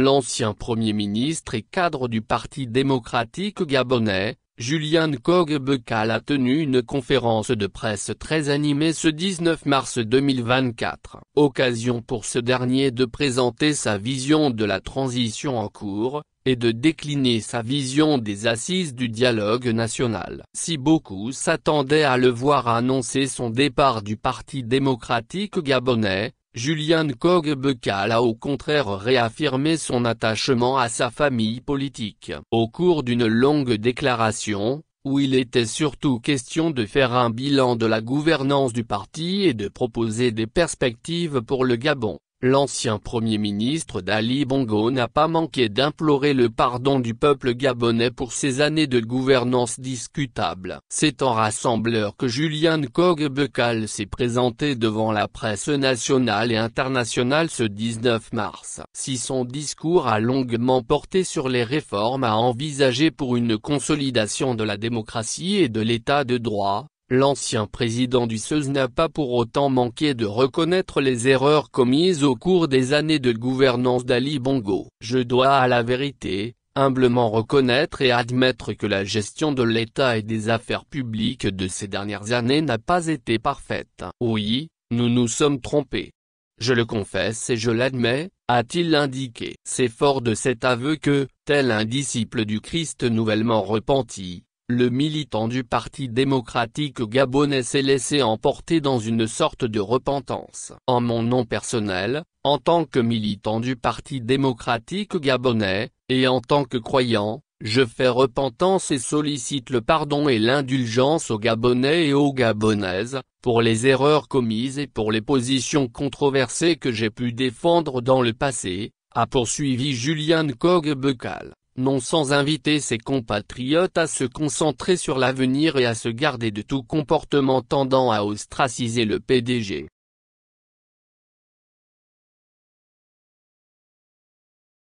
L'ancien Premier ministre et cadre du Parti démocratique gabonais, Julian Kogbekal a tenu une conférence de presse très animée ce 19 mars 2024. Occasion pour ce dernier de présenter sa vision de la transition en cours, et de décliner sa vision des assises du dialogue national. Si beaucoup s'attendaient à le voir annoncer son départ du Parti démocratique gabonais, Julian Kogbekal a au contraire réaffirmé son attachement à sa famille politique. Au cours d'une longue déclaration, où il était surtout question de faire un bilan de la gouvernance du parti et de proposer des perspectives pour le Gabon. L'ancien Premier ministre Dali Bongo n'a pas manqué d'implorer le pardon du peuple gabonais pour ses années de gouvernance discutable. C'est en rassembleur que Julien Kogbekal s'est présenté devant la presse nationale et internationale ce 19 mars. Si son discours a longuement porté sur les réformes à envisager pour une consolidation de la démocratie et de l'état de droit, L'ancien président du SEUS e n'a pas pour autant manqué de reconnaître les erreurs commises au cours des années de gouvernance d'Ali Bongo. Je dois à la vérité, humblement reconnaître et admettre que la gestion de l'État et des affaires publiques de ces dernières années n'a pas été parfaite. Oui, nous nous sommes trompés. Je le confesse et je l'admets, a-t-il indiqué. C'est fort de cet aveu que, tel un disciple du Christ nouvellement repenti, le militant du Parti démocratique gabonais s'est laissé emporter dans une sorte de repentance. En mon nom personnel, en tant que militant du Parti démocratique gabonais, et en tant que croyant, je fais repentance et sollicite le pardon et l'indulgence aux Gabonais et aux Gabonaises, pour les erreurs commises et pour les positions controversées que j'ai pu défendre dans le passé, a poursuivi Julian Kogbekal non sans inviter ses compatriotes à se concentrer sur l'avenir et à se garder de tout comportement tendant à ostraciser le PDG.